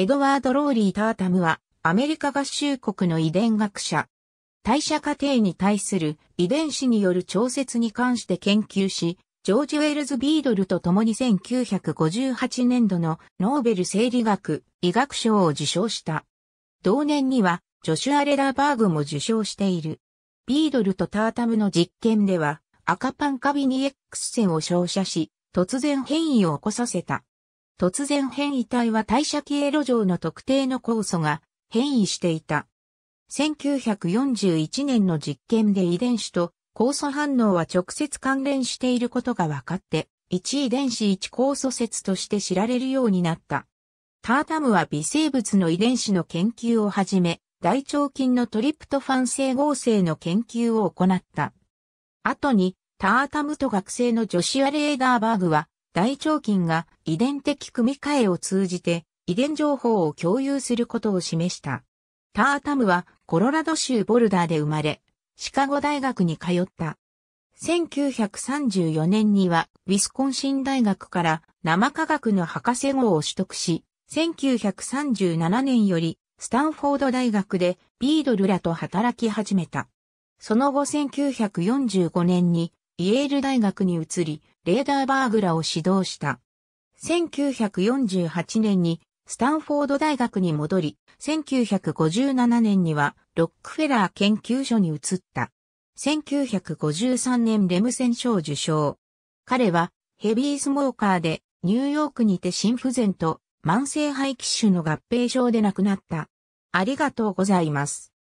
エドワード・ローリー・タータムは、アメリカ合衆国の遺伝学者。代謝過程に対する遺伝子による調節に関して研究し、ジョージ・ウェルズ・ビードルと共に1958年度のノーベル生理学医学賞を受賞した。同年には、ジョシュア・レダーバーグも受賞している。ビードルとタータムの実験では、赤パンカビに X 線を照射し、突然変異を起こさせた。突然変異体は代謝経路上の特定の酵素が変異していた。1941年の実験で遺伝子と酵素反応は直接関連していることが分かって、1遺伝子1酵素説として知られるようになった。タータムは微生物の遺伝子の研究をはじめ、大腸菌のトリプトファン性合成の研究を行った。後に、タータムと学生のジョシュア・レーダーバーグは、大腸菌が遺伝的組み換えを通じて遺伝情報を共有することを示した。タータムはコロラド州ボルダーで生まれ、シカゴ大学に通った。1934年にはウィスコンシン大学から生科学の博士号を取得し、1937年よりスタンフォード大学でビードルらと働き始めた。その後1945年にイエール大学に移り、レーダーバーグらを指導した。1948年にスタンフォード大学に戻り、1957年にはロックフェラー研究所に移った。1953年レムセン賞受賞。彼はヘビースモーカーでニューヨークにて心不全と慢性肺気腫の合併症で亡くなった。ありがとうございます。